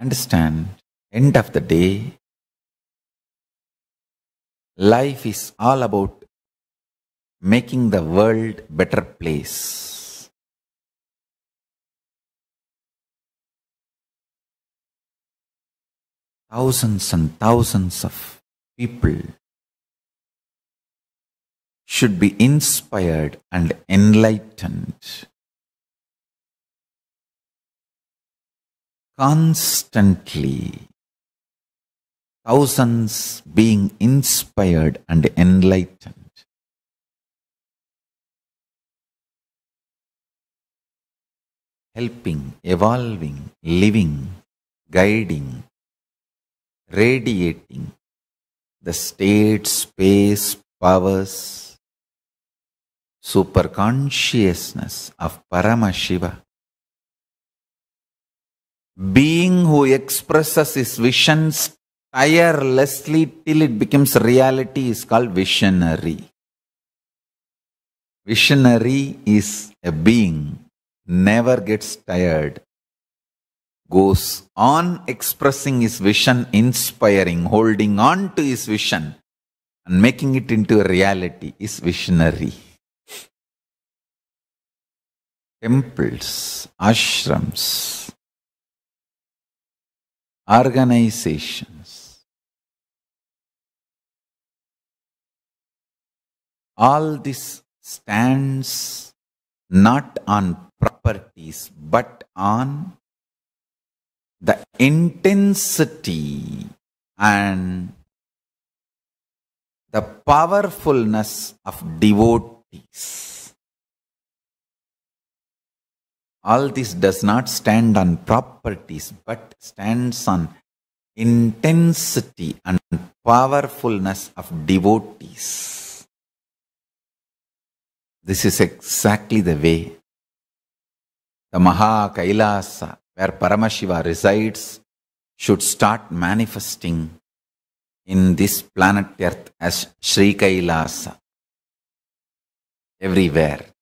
Understand, end of the day, life is all about making the world better place. Thousands and thousands of people should be inspired and enlightened constantly thousands being inspired and enlightened. Helping, evolving, living, guiding, radiating the state, space, powers, super consciousness of Paramashiva being who expresses his visions tirelessly till it becomes reality is called visionary. Visionary is a being, never gets tired, goes on expressing his vision, inspiring, holding on to his vision, and making it into a reality is visionary. Temples, ashrams, organizations. All this stands not on properties but on the intensity and the powerfulness of devotees. All this does not stand on properties but stands on intensity and powerfulness of devotees. This is exactly the way the Maha Kailasa, where Paramashiva resides, should start manifesting in this planet Earth as Sri Kailasa. Everywhere.